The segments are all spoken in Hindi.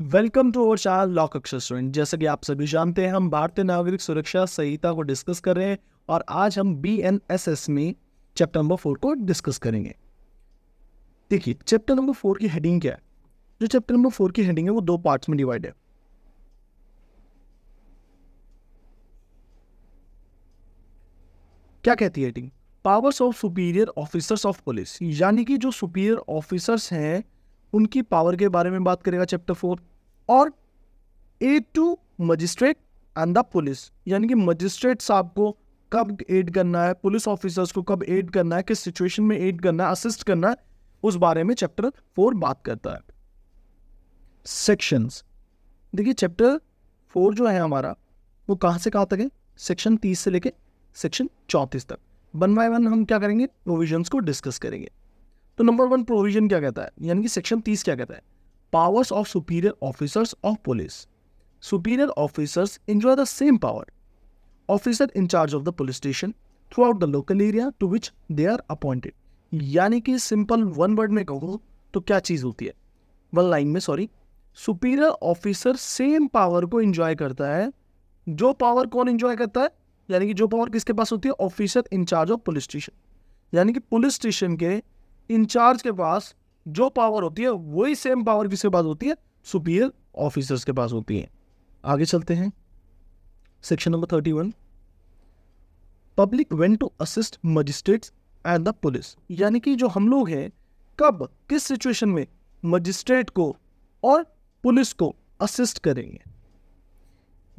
वेलकम टू अवर चार लॉ कक्षा स्टूडेंट जैसे कि आप सभी जानते हैं हम भारतीय नागरिक सुरक्षा संहिता को डिस्कस कर रहे हैं और आज हम बी एन एस एस में चैप्टर नंबर फोर को डिस्कस करेंगे देखिए चैप्टर नंबर फोर की हेडिंग क्या है जो चैप्टर नंबर फोर की हेडिंग है वो दो पार्ट्स में डिवाइड है क्या कहती है powers of superior officers of police यानी कि जो सुपीरियर ऑफिसर्स हैं उनकी पावर के बारे में बात करेगा चैप्टर फोर और aid to magistrate and the police यानी कि मजिस्ट्रेट साहब को कब एड करना है पुलिस ऑफिसर्स को कब एड करना है किस सिचुएशन में एड करना है असिस्ट करना है उस बारे में चैप्टर फोर बात करता है सेक्शंस देखिए चैप्टर फोर जो है हमारा वो कहाँ से कहाँ तक है सेक्शन तीस से लेके सेक्शन चौंतीस तक वन बाय वन हम क्या करेंगे प्रोविजन को डिस्कस करेंगे तो नंबर वन प्रोविजन क्या कहता है यानी कि सेक्शन तीस क्या कहता है powers of superior officers of police superior officers enjoy the same power officer in charge of the police station throughout the local area to which they are appointed यानी कि सिंपल वन वर्ड में कहूँ तो क्या चीज़ होती है वन लाइन में sorry superior officer same power को इंजॉय करता है जो पावर कौन इंजॉय करता है यानी कि जो पावर किसके पास होती है officer in charge of police station यानी कि पुलिस स्टेशन के इंचार्ज के पास जो पावर होती है वही सेम पावर किसके पास होती है सुपीरियर ऑफिसर्स के पास होती है आगे चलते हैं section number thirty one public when to assist magistrate and the police यानी कि जो हम लोग हैं कब किस सिचुएशन में मजिस्ट्रेट को और पुलिस को असिस्ट करेंगे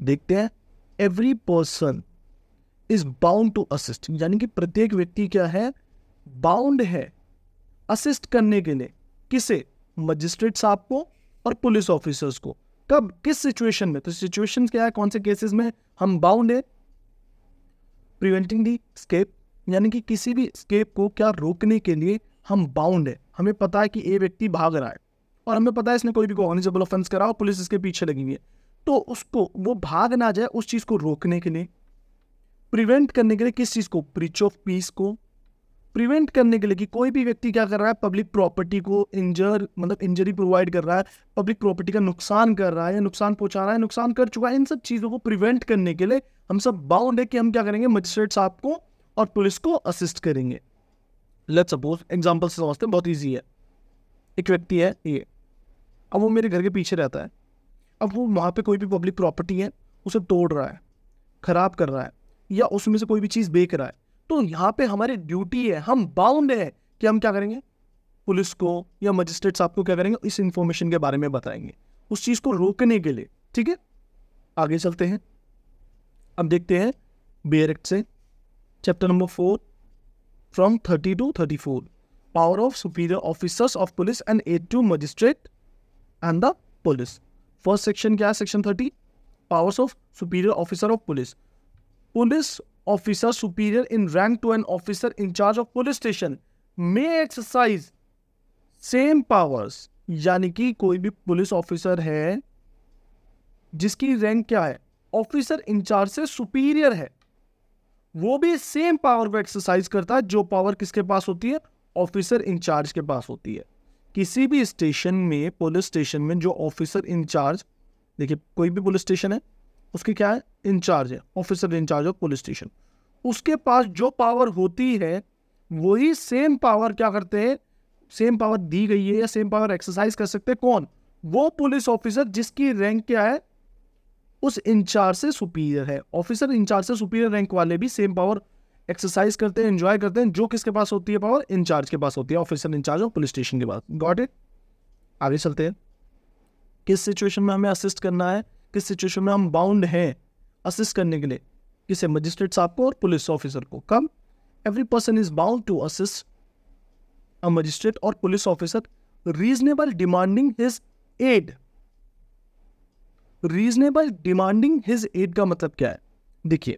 देखते हैं every person is bound to assist यानी कि प्रत्येक व्यक्ति क्या है बाउंड है असिस्ट करने के लिए किसे मजिस्ट्रेट साहब को और पुलिस ऑफिसर्स को कब किस सिचुएशन में तो सिचुएशन क्या है कौन से केसेस में हम बाउंड है प्रिवेंटिंग दी स्केप यानी कि किसी भी स्केप को क्या रोकने के लिए हम बाउंड है हमें पता है कि ये व्यक्ति भाग रहा है और हमें पता है इसने कोई भी कॉग्निजेबल ऑफेंस करा और पुलिस इसके पीछे लगी हुई है तो उसको वो भाग ना जाए उस चीज़ को रोकने के लिए प्रिवेंट करने के लिए किस चीज़ को प्रीच ऑफ पीस को प्रिवेंट करने के लिए कि कोई भी व्यक्ति क्या कर रहा है पब्लिक प्रॉपर्टी को इंजर मतलब इंजरी प्रोवाइड कर रहा है पब्लिक प्रॉपर्टी का नुकसान कर रहा है या नुकसान पहुंचा रहा है नुकसान कर चुका है इन सब चीज़ों को प्रिवेंट करने के लिए हम सब बाउंड है कि हम क्या करेंगे मजिस्ट्रेट साहब को और पुलिस को असिस्ट करेंगे लेट सपोज एग्जाम्पल से समझते हैं बहुत ईजी है एक व्यक्ति है ये अब वो मेरे घर के पीछे रहता है अब वो वहाँ पर कोई भी पब्लिक प्रॉपर्टी है उसे तोड़ रहा है ख़राब कर रहा है या उसमें से कोई भी चीज़ बेच रहा है तो यहाँ पे हमारी ड्यूटी है हम बाउंड है कि हम क्या करेंगे पुलिस को या मजिस्ट्रेट साहब को क्या करेंगे इस इंफॉर्मेशन के बारे में बताएंगे उस चीज़ को रोकने के लिए ठीक है आगे चलते हैं अब देखते हैं बी एक्ट से chapter number four from thirty two thirty four power of superior officers of police and aid to magistrate and the police first section क्या है section thirty powers of superior officer of police police officer superior in rank to an officer in charge of police station may exercise same powers यानी कि कोई भी पुलिस ऑफिसर है जिसकी रैंक क्या है ऑफिसर इंचार्ज से सुपीरियर है वो भी सेम पावर को एक्सरसाइज करता है जो पावर किसके पास होती है ऑफिसर इंचार्ज के पास होती है किसी भी स्टेशन में पुलिस स्टेशन में जो ऑफिसर इंचार्ज देखिए कोई भी पुलिस स्टेशन है उसकी क्या है इंचार्ज है officer in charge of police station उसके पास जो पावर होती है वही सेम पावर क्या करते हैं सेम पावर दी गई है या सेम पावर एक्सरसाइज कर सकते हैं कौन वो पुलिस ऑफिसर जिसकी रैंक क्या है उस इंचार्ज से सुपीरियर है ऑफिसर इंचार्ज से सुपीरियर रैंक वाले भी सेम पावर एक्सरसाइज करते हैं एंजॉय करते हैं जो किसके पास होती है पावर इंचार्ज के पास होती है officer in charge of police station के पास गॉट इट आगे चलते हैं किस सिचुएशन में हमें असिस्ट करना है किस सिचुएशन में हम बाउंड हैं असिस्ट करने के लिए किसे मजिस्ट्रेट साहब को और पुलिस ऑफिसर को कम every person is bound to assist a magistrate or police officer reasonable demanding his aid reasonable demanding his aid का मतलब क्या है देखिए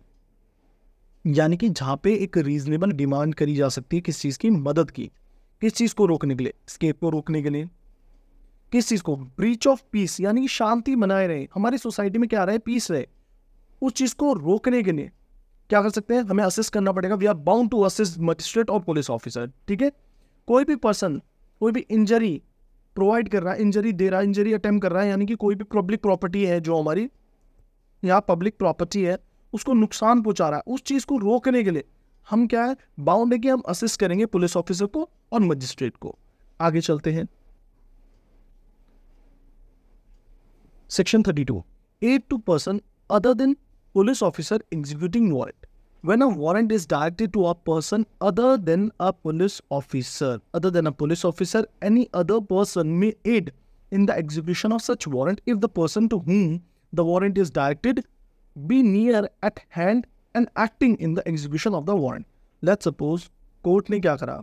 यानी कि जहां पे एक रीजनेबल डिमांड करी जा सकती है किस चीज़ की मदद की किस चीज़ को रोकने के लिए स्केप को रोकने के लिए किस चीज़ को ब्रीच ऑफ पीस यानी शांति बनाए रहे हमारी सोसाइटी में क्या आ रहा है पीस रहे उस चीज़ को रोकने के लिए क्या कर सकते हैं हमें असिस्ट करना पड़ेगा we are bound to assist magistrate or police officer ठीक है कोई भी पर्सन कोई भी इंजरी प्रोवाइड कर रहा है इंजरी दे रहा है इंजरी अटैम्प कर रहा है यानी कि कोई भी पब्लिक प्रॉपर्टी है जो हमारी या पब्लिक प्रॉपर्टी है उसको नुकसान पहुंचा रहा है उस चीज़ को रोकने के लिए हम क्या है बाउंड है कि हम असिस्ट करेंगे पुलिस ऑफिसर को और मजिस्ट्रेट को आगे चलते हैं Section 32. Aid to person other than police officer executing warrant. When a warrant is directed to a person other than a police officer, other than a police officer, any other person may aid in the execution of such warrant if the person to whom the warrant is directed be near at hand and acting in the execution of the warrant. Let's suppose court ne kya kara,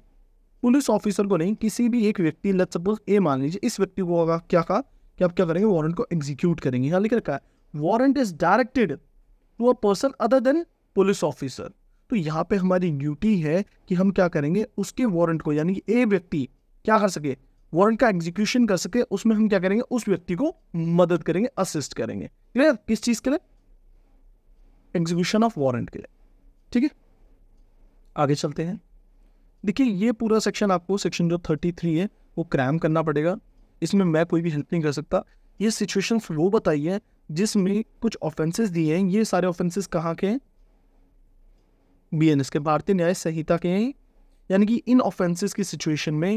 police officer ko नहीं kisi भी ek व्यक्ति Let सपोज ए मान लीजिए इस व्यक्ति को kya क्या कि आप क्या करेंगे वारंट को एग्जीक्यूट करेंगे यहाँ लिख रखा है warrant is directed to a person other than police officer तो यहाँ पे हमारी ड्यूटी है कि हम क्या करेंगे उसके वारंट को यानी कि ए व्यक्ति क्या कर सके वारंट का एग्जीक्यूशन कर सके उसमें हम क्या करेंगे उस व्यक्ति को मदद करेंगे असिस्ट करेंगे क्लियर किस चीज़ के लिए एग्जीक्यूशन ऑफ वारंट के लिए ठीक है आगे चलते हैं देखिए ये पूरा सेक्शन आपको सेक्शन जो थर्टी थ्री है वो क्रैम करना पड़ेगा इसमें मैं कोई भी हेल्प नहीं कर सकता ये सिचुएशन वो बताइए जिसमें कुछ ऑफेंसेस दिए हैं ये सारे ऑफेंसेस कहाँ के हैं बीएनएस के भारतीय न्याय संहिता के हैं यानी कि इन ऑफेंसेस की सिचुएशन में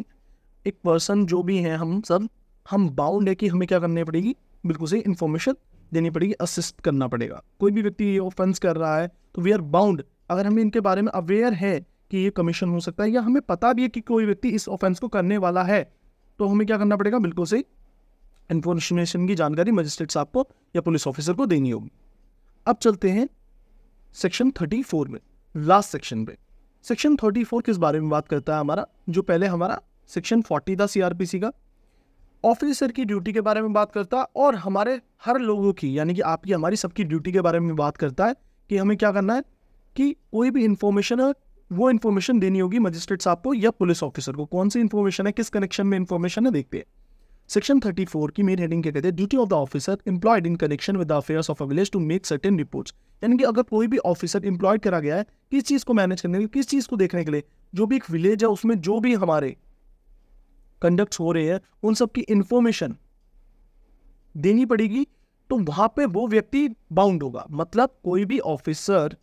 एक पर्सन जो भी हैं हम सब हम बाउंड है कि हमें क्या करनी पड़ेगी बिल्कुल से इन्फॉर्मेशन देनी पड़ेगी असिस्ट करना पड़ेगा कोई भी व्यक्ति ये ऑफेंस कर रहा है तो वी आर बाउंड अगर हमें इनके बारे में अवेयर है कि ये कमीशन हो सकता है या हमें पता भी है कि कोई व्यक्ति इस ऑफेंस को करने वाला है तो हमें क्या करना पड़ेगा बिल्कुल सही इन्फॉर्मेशन की जानकारी मजिस्ट्रेट साहब को या पुलिस ऑफिसर को देनी होगी अब चलते हैं सेक्शन थर्टी फोर में लास्ट सेक्शन पे सेक्शन थर्टी फोर किस बारे में बात करता है हमारा जो पहले हमारा सेक्शन फोर्टी था सीआरपीसी का ऑफिसर की ड्यूटी के बारे में बात करता है और हमारे हर लोगों की यानी कि आपकी हमारी सबकी ड्यूटी के बारे में बात करता है कि हमें क्या करना है कि कोई भी इंफॉर्मेशन वो इन्फॉर्मेशन देनी होगी मजिस्ट्रेट साहब को या पुलिस ऑफिसर को कौन सी इन्फॉर्मेशन है किस कनेक्शन में इन्फॉर्मेशन है देखते हैं सेक्शन 34 की मेन हेडिंग क्या कहते हैं duty of the officer employed in connection with the affairs of a village to make certain reports यानी कि अगर कोई भी ऑफिसर इंप्लॉयड करा गया है किस चीज़ को मैनेज करने के लिए किस चीज़ को देखने के लिए जो भी एक विलेज है उसमें जो भी हमारे कंडक्ट हो रहे हैं उन सब की इन्फॉर्मेशन देनी पड़ेगी तो वहाँ पे वो व्यक्ति बाउंड होगा मतलब कोई भी ऑफिसर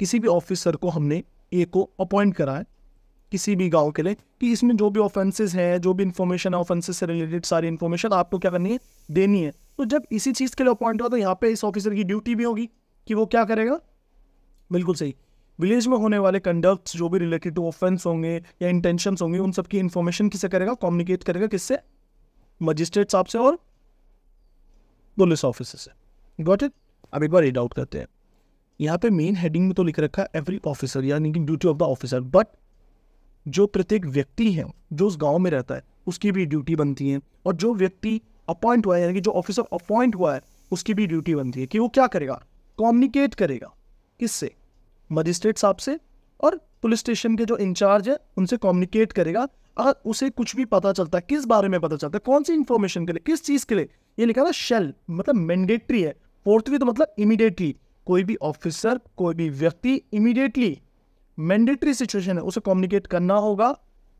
किसी भी ऑफिसर को हमने ए को अपॉइंट करा है किसी भी गांव के लिए कि इसमें जो भी ऑफेंसेस हैं जो भी इन्फॉर्मेशन है ऑफेंसेस से रिलेटेड सारी इन्फॉर्मेशन आपको क्या करनी है देनी है तो जब इसी चीज़ के लिए अपॉइंट हुआ तो यहाँ पे इस ऑफिसर की ड्यूटी भी होगी कि वो क्या करेगा बिल्कुल सही विलेज में होने वाले कंडक्ट्स जो भी रिलेटेड टू ऑफेंस होंगे या इंटेंशंस होंगे उन सबकी इन्फॉर्मेशन किसे करेगा कम्युनिकेट करेगा किससे मजिस्ट्रेट साहब से और पुलिस ऑफिसर से गॉट इट अब एक बार रीड आउट करते हैं यहाँ पे मेन हेडिंग में तो लिख रखा है एवरी ऑफिसर यानी कि duty of the officer but जो प्रत्येक व्यक्ति है जो उस गांव में रहता है उसकी भी ड्यूटी बनती है और जो व्यक्ति अपॉइंट हुआ है यानी कि जो ऑफिसर अपॉइंट हुआ है उसकी भी ड्यूटी बनती है कि वो क्या करेगा कॉम्युनिकेट करेगा किससे मजिस्ट्रेट साहब से और पुलिस स्टेशन के जो इंचार्ज है उनसे कॉम्युनिकेट करेगा अगर उसे कुछ भी पता चलता है किस बारे में पता चलता है कौन सी इन्फॉर्मेशन के लिए किस चीज़ के लिए ये लिखा ना शेल मतलब मैंडेटरी है फोर्थ भी तो मतलब इमीडिएटली कोई भी ऑफिसर कोई भी व्यक्ति इमीडिएटली मैंडेटरी सिचुएशन है उसे कम्युनिकेट करना होगा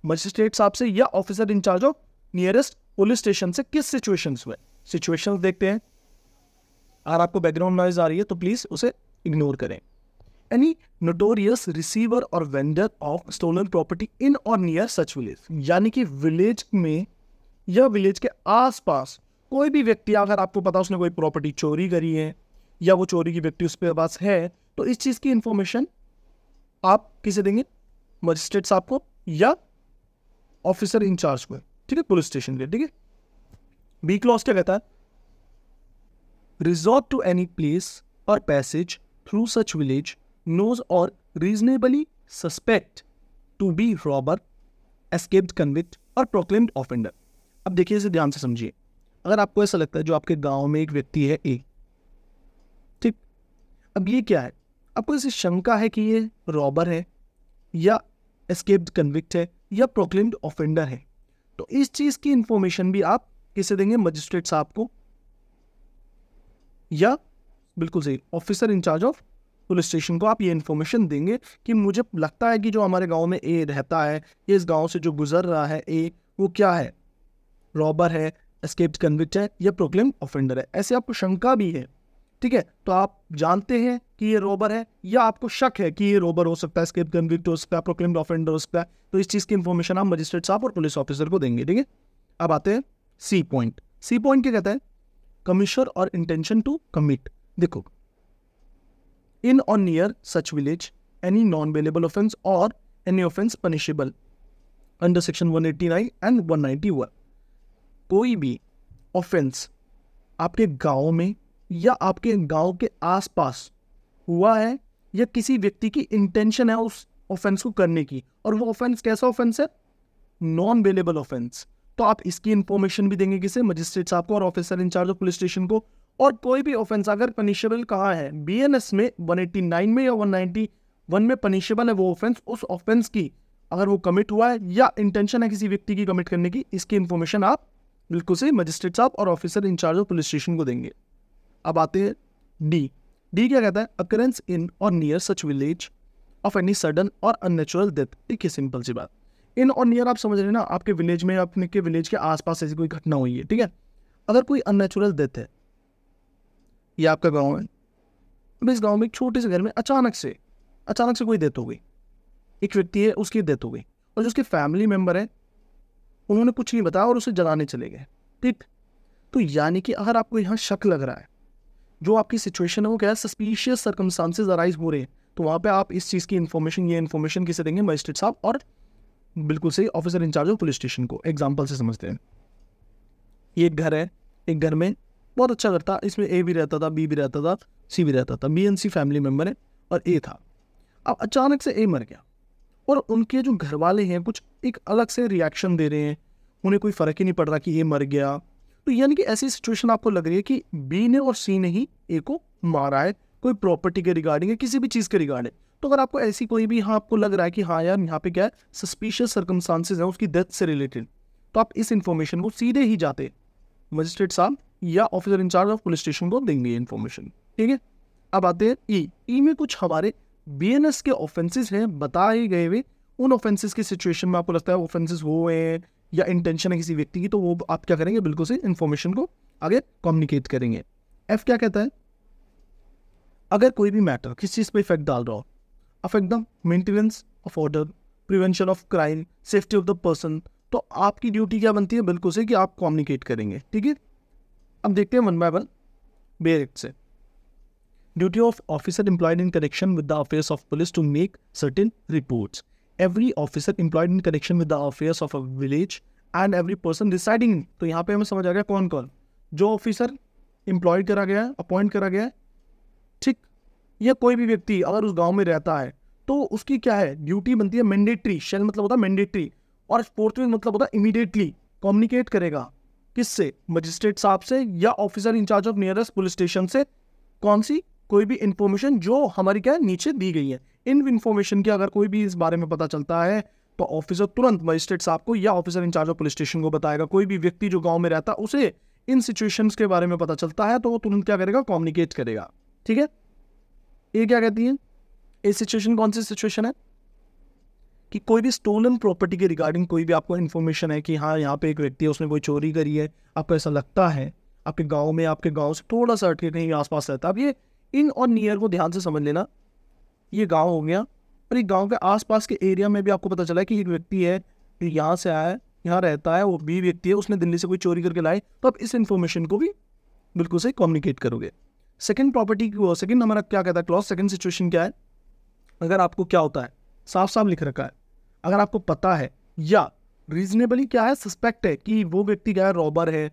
मजिस्ट्रेट साहब से या officer in charge of nearest police station से किस सिचुएशन में सिचुएशन देखते हैं अगर आपको बैकग्राउंड नॉइज आ रही है तो प्लीज़ उसे इग्नोर करें any notorious receiver or vendor of stolen property in or near such village यानी कि विलेज में या विलेज के आसपास कोई भी व्यक्ति अगर आपको पता उसने कोई प्रॉपर्टी चोरी करी है या वो चोरी की व्यक्ति उसके पास है तो इस चीज़ की इन्फॉर्मेशन आप किसे देंगे मजिस्ट्रेट साहब को या ऑफिसर इंचार्ज को ठीक है पुलिस स्टेशन के ठीक है बी क्लॉज क्या कहता है resort to any place or passage through such village knows or reasonably suspect to be robber escaped convict or proclaimed offender अब देखिए इसे ध्यान से समझिए अगर आपको ऐसा लगता है जो आपके गांव में एक व्यक्ति है ए अब ये क्या है आपको इसे शंका है कि ये रॉबर है या एस्केप्ड कन्विक्ट है या प्रोक्लेम्ड ऑफेंडर है तो इस चीज़ की इंफॉर्मेशन भी आप किसे देंगे मजिस्ट्रेट साहब को या बिल्कुल सही officer in charge of police station को आप ये इन्फॉर्मेशन देंगे कि मुझे लगता है कि जो हमारे गांव में ए रहता है ये इस गांव से जो गुजर रहा है ए वो क्या है रॉबर है एस्केप्ड कन्विक्ट है या प्रोक्लेम ऑफेंडर है ऐसे आपको शंका भी है ठीक है तो आप जानते हैं कि ये रोबर है या आपको शक है कि ये रोबर हो सकता है स्केप कन्विक्ट हो सकता है प्रोक्लेम ऑफेंडर हो सकता है तो इस चीज़ की इन्फॉर्मेशन आप मजिस्ट्रेट साहब और पुलिस ऑफिसर को देंगे ठीक है अब आते हैं सी पॉइंट सी पॉइंट क्या कहता है कमिश्नर और इंटेंशन टू कमिट देखो in or near such village any non bailable offence or any offence punishable under section 189 and 191 कोई भी ऑफेंस आपके गांव में या आपके गांव के आसपास हुआ है या किसी व्यक्ति की इंटेंशन है उस ऑफेंस को करने की और वो ऑफेंस कैसा ऑफेंस है नॉन वेलेबल ऑफेंस तो आप इसकी इंफॉर्मेशन भी देंगे किसे मजिस्ट्रेट साहब को और officer in charge of police station को और कोई भी ऑफेंस अगर पनिशेबल कहा है एस में नाइन में या वन वन में पनिशेबल है वो ऑफेंस उस ऑफेंस की अगर वो कमिट हुआ है या इंटेंशन है किसी व्यक्ति की कमिट करने की इसकी इंफॉर्मेशन आप बिल्कुल से मजिस्ट्रेट साहब और officer in charge of police station को देंगे अब आते हैं डी डी क्या कहता है occurrence in or near such village of any sudden or unnatural death ठीक है सिंपल सी बात इन और नियर आप समझ रहे हैं ना आपके विलेज में के विलेज के आसपास ऐसी कोई घटना हुई है ठीक है अगर कोई अननेचुरल डेथ है ये आपका गाँव है अब इस गाँव में एक छोटे से घर में अचानक से अचानक से कोई डेथ हो गई एक व्यक्ति है उसकी डेथ हो गई और जो उसके फैमिली मेम्बर है उन्होंने कुछ नहीं बताया और उसे जलाने चले गए ठीक तो यानी कि अगर आपको यहाँ शक लग रहा है जो आपकी सिचुएशन है वो क्या है सस्पिशियस सर्कमस्टांसेज अराइज हो रहे हैं तो वहाँ पे आप इस चीज़ की इन्फॉर्मेशन ये इन्फॉर्मेशन किसे देंगे मजिस्ट्रेट साहब और बिल्कुल सही officer in charge of police station को एग्जाम्पल से समझते हैं ये एक घर है एक घर में बहुत अच्छा घर था इसमें ए भी रहता था बी भी रहता था सी भी रहता था B and C family member है और ए था अब अचानक से ए मर गया और उनके जो घर वाले हैं कुछ एक अलग से रिएक्शन दे रहे हैं उन्हें कोई फ़र्क ही नहीं पड़ रहा कि ये मर गया तो यानी कि ऐसी सिचुएशन आपको लग रही है कि बी ने और सी ने ही ए को मारा है कोई प्रॉपर्टी के रिगार्डिंग है किसी भी चीज़ के रिगार्डिंग तो अगर आपको ऐसी कोई भी हाँ आपको लग रहा है कि हाँ यार यहाँ पे क्या है सस्पिशियस सर्कमस्टांसेज हैं उसकी डेथ से रिलेटेड तो आप इस इन्फॉर्मेशन को सीधे ही जाते मजिस्ट्रेट साहब या officer in charge of police station को देंगे ये इन्फॉर्मेशन ठीक है अब आते हैं ई e. ई e में कुछ हमारे बी के ऑफेंसेज हैं बताए गए हुए उन ऑफेंसेज की सिचुएशन में आपको लगता है ऑफेंसेज हुए हैं या इंटेंशन है किसी व्यक्ति की तो वो आप क्या करेंगे बिल्कुल से इन्फॉर्मेशन को आगे कम्युनिकेट करेंगे एफ क्या कहता है अगर कोई भी मैटर किस चीज़ पर इफेक्ट डाल रहा हो affect the maintenance of order prevention of crime safety of the person तो आपकी ड्यूटी क्या बनती है बिल्कुल से कि आप कम्युनिकेट करेंगे ठीक है अब देखते हैं वन बाय वन बेरेक्ट से duty of officer employed in connection with the affairs of police to make certain reports every officer employed in connection with the affairs of a village and every person deciding तो यहाँ पे हमें समझ आ गया कौन कौन जो ऑफिसर इम्प्लॉयड करा गया है अपॉइंट करा गया है ठीक या कोई भी व्यक्ति अगर उस गाँव में रहता है तो उसकी क्या है ड्यूटी बनती है मैंडेटरी शेल मतलब होता है मैंडेटरी और फोर्थ में मतलब होता है इमीडिएटली कम्युनिकेट करेगा किससे मजिस्ट्रेट साहब से या officer in charge of nearest police station से कौन सी कोई भी इंफॉर्मेशन जो हमारी क्या नीचे दी गई है इन इन्फॉर्मेशन की अगर कोई भी इस बारे में पता चलता है तो ऑफिसर तुरंत मजिस्ट्रेट साहब को या officer in charge of police station को बताएगा कोई भी व्यक्ति जो गाँव में रहता है उसे इन सिचुएशन के बारे में पता चलता है तो वो तुरंत क्या करेगा कॉम्युनिकेट करेगा ठीक है ये क्या कहती है ये सिचुएशन कौन सी सिचुएशन है कि कोई भी स्टोलन प्रॉपर्टी के रिगार्डिंग कोई भी आपको इन्फॉर्मेशन है कि हाँ यहाँ पे एक व्यक्ति है उसने कोई चोरी करी है आपको ऐसा लगता है आपके गांव में आपके गांव से थोड़ा सा अटके कहीं आसपास रहता है अब ये इन और नियर को ध्यान से समझ लेना ये गांव हो गया और एक गांव के आसपास के एरिया में भी आपको पता चला है कि एक व्यक्ति है यहाँ से आया है यहाँ रहता है वो बी व्यक्ति है उसने दिल्ली से कोई चोरी करके लाए तो आप इस इन्फॉर्मेशन को भी बिल्कुल सही कम्युनिकेट करोगे सेकेंड प्रॉपर्टी सेकेंड हमारा क्या कहता है क्लॉज सेकेंड सिचुएशन क्या है अगर आपको क्या होता है साफ साफ लिख रखा है अगर आपको पता है या रीजनेबली क्या है सस्पेक्ट है कि वो व्यक्ति क्या है रॉबर है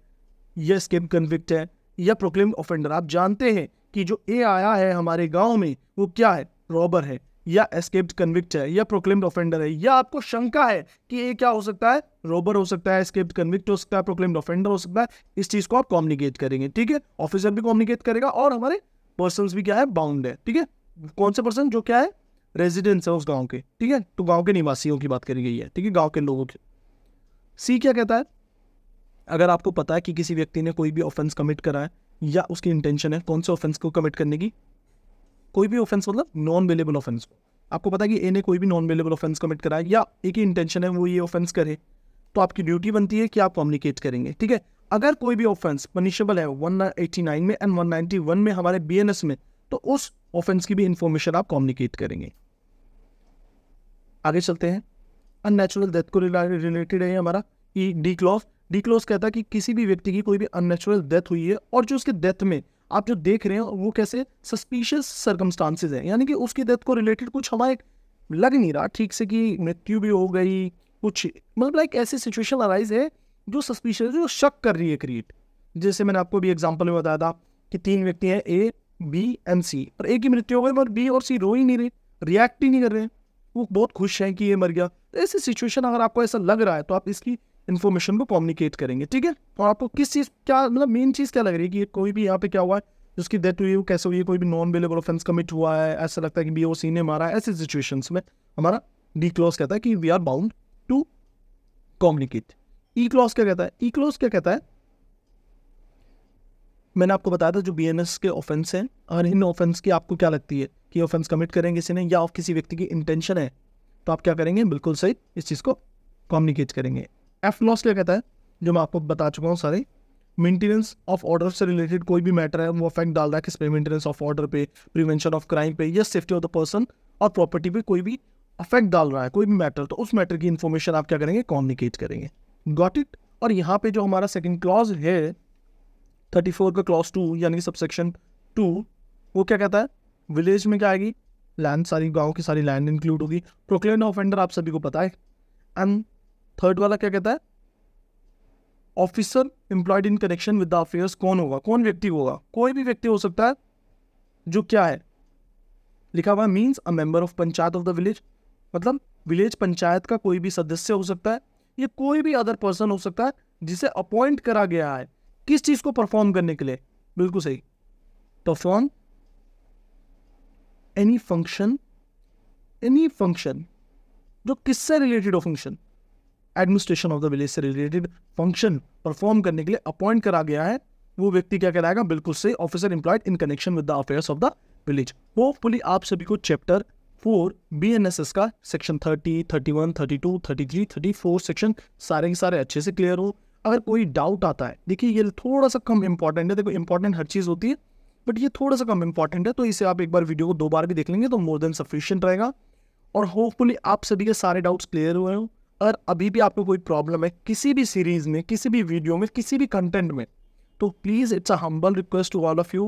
या स्केम कन्विक्ट है या प्रोक्लेम ऑफेंडर आप जानते हैं कि जो ए आया है हमारे गांव में वो क्या है रॉबर है या एस्केप्ड कन्विक्ट है या प्रोक्लेम्ड ऑफेंडर है या आपको शंका है कि ये क्या हो सकता है रोबर हो सकता है एस्केप्ड कन्विक्ट हो सकता है प्रोक्लेम्ड ऑफेंडर हो सकता है इस चीज को आप कॉम्युनिकेट करेंगे ठीक है ऑफिसर भी कॉम्युनिकेट करेगा और हमारे पर्सन भी क्या है बाउंड है ठीक है कौन से पर्सन जो क्या है रेजिडेंस है उस गाँव के ठीक है तो गाँव के निवासियों की बात करी गई है ठीक है गाँव के लोगों की सी क्या कहता है अगर आपको पता है कि किसी व्यक्ति ने कोई भी ऑफेंस कमिट करा है या उसकी इंटेंशन है कौन से ऑफेंस को कमिट करने की कोई भी ऑफेंस मतलब नॉन वेलेबल ऑफेंस को आपको पता है कि ए ने कोई भी नॉन वेलेबल ऑफेंस कमिट करा या एक ही इंटेंशन है वो ये ऑफेंस करे तो आपकी ड्यूटी बनती है कि आप कम्युनिकेट करेंगे ठीक है अगर कोई भी ऑफेंस पनिशेबल है वन में एंड वन में हमारे बी में तो उस ऑफेंस की भी इंफॉर्मेशन आप कम्युनिकेट करेंगे आगे चलते हैं अननेचुरल डेथ को रिलेटेड है हमारा E D clause D clause कहता है कि किसी भी व्यक्ति की कोई भी अननेचुरल डेथ हुई है और जो उसके डेथ में आप जो देख रहे हैं वो कैसे सस्पिशियस सर्कमस्टांसिस हैं यानी कि उसकी डेथ को रिलेटेड कुछ हमारे लग नहीं रहा ठीक से कि मृत्यु भी हो गई कुछ मतलब लाइक ऐसी सिचुएशन अराइज है जो सस्पिशियस जो शक कर रही है क्रिएट जैसे मैंने आपको भी एग्जाम्पल में बताया था कि तीन व्यक्ति हैं ए बी एंड सी पर ए की मृत्यु हो गई मगर बी और सी रो ही नहीं रहे रिएक्ट ही नहीं कर रहे वो बहुत खुश हैं कि ये मर गया तो ऐसी सिचुएशन अगर आपको ऐसा लग रहा है तो आप इसकी इन्फॉर्मेशन को कम्युनिकेट करेंगे ठीक है और आपको किस चीज़ क्या मतलब मेन चीज़ क्या लग रही है कि कोई भी यहाँ पे क्या हुआ है जिसकी डेथ हुई हो कैसे हुई है कोई भी नॉन अवेलेबल ऑफेंस कमिट हुआ है ऐसा लगता है कि बी ओ सी ने मारा है ऐसे सिचुएशन में हमारा डी क्लॉज कहता है कि we are bound to communicate E clause क्या कहता है ई क्लॉज क्या कहता है मैंने आपको बताया था जो बी के ऑफेंस हैं और इन ऑफेंस की आपको क्या लगती है कि ऑफेंस कमिट करेंगे किसी ने या किसी व्यक्ति की इंटेंशन है तो आप क्या करेंगे बिल्कुल सही इस चीज़ को कम्युनिकेट करेंगे एफ लॉस क्या कहता है जो मैं आपको बता चुका हूँ सारे मेंटेनेंस ऑफ ऑर्डर से रिलेटेड कोई भी मैटर है वो अफेक्ट डाल रहा है किस पे मेंटेनेंस ऑफ ऑर्डर पे प्रिवेंशन ऑफ क्राइम पे या सेफ्टी ऑफ द पर्सन और प्रॉपर्टी पे कोई भी अफेक्ट डाल रहा है कोई भी मैटर तो उस मैटर की इन्फॉर्मेशन आप क्या करेंगे कॉम्युनिकेट करेंगे गॉट इट और यहाँ पे जो हमारा सेकेंड क्लॉज है थर्टी फोर का क्लॉज टू यानी कि सबसेक्शन टू वो क्या कहता है विलेज में क्या आएगी लैंड सारी गाँव की सारी लैंड इंक्लूड होगी प्रोक्लेन ऑफेंडर आप सभी को पता है एंड थर्ड वाला क्या कहता है officer employed in connection with the affairs कौन होगा कौन व्यक्ति होगा कोई भी व्यक्ति हो सकता है जो क्या है लिखा हुआ means a member of panchayat of the village मतलब विलेज पंचायत का कोई भी सदस्य हो सकता है या कोई भी अदर पर्सन हो सकता है जिसे अपॉइंट करा गया है किस चीज़ को परफॉर्म करने के लिए बिल्कुल सही perform any function any function जो किससे रिलेटेड हो function administration of the village से रिलेटेड फंक्शन परफॉर्म करने के लिए अपॉइंट करा गया है वो व्यक्ति क्या कहलाएगा बिल्कुल सही officer employed in connection with the affairs of the village hopefully आप सभी को chapter four B N S S का section thirty thirty one thirty two thirty three thirty four section सारे के सारे अच्छे से क्लियर हो अगर कोई डाउट आता है देखिए ये थोड़ा सा कम इंपॉर्टेंट है देखो इंपॉर्टेंट हर चीज़ होती है बट ये थोड़ा सा कम इंपॉर्टेंट है तो इसे आप एक बार वीडियो को दो बार भी देख लेंगे तो मोर देन सफिशियंट रहेगा और होपफुली आप सभी के सारे डाउट्स क्लियर हुए हो अगर अभी भी आपको कोई प्रॉब्लम है किसी भी सीरीज़ में किसी भी वीडियो में किसी भी कंटेंट में तो please it's a humble request to all of you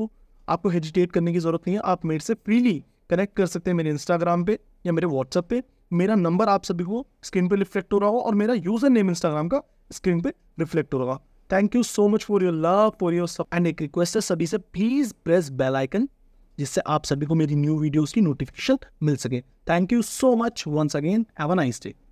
आपको हेजिटेट करने की ज़रूरत नहीं है आप मेरे से फ्रीली कनेक्ट कर सकते हैं मेरे इंस्टाग्राम पे या मेरे व्हाट्सएप पे मेरा नंबर आप सभी को स्क्रीन पे रिफ्लेक्ट हो रहा हो और मेरा यूज़र नेम इंस्टाग्राम का स्क्रीन पे रिफ्लेक्ट हो रहा होगा thank you so much for your love for your सब एंड एक रिक्वेस्ट है सभी से प्लीज़ प्रेस बेल आइकन जिससे आप सभी को मेरी न्यू वीडियोस की नोटिफिकेशन मिल सके thank you so much once again have a nice day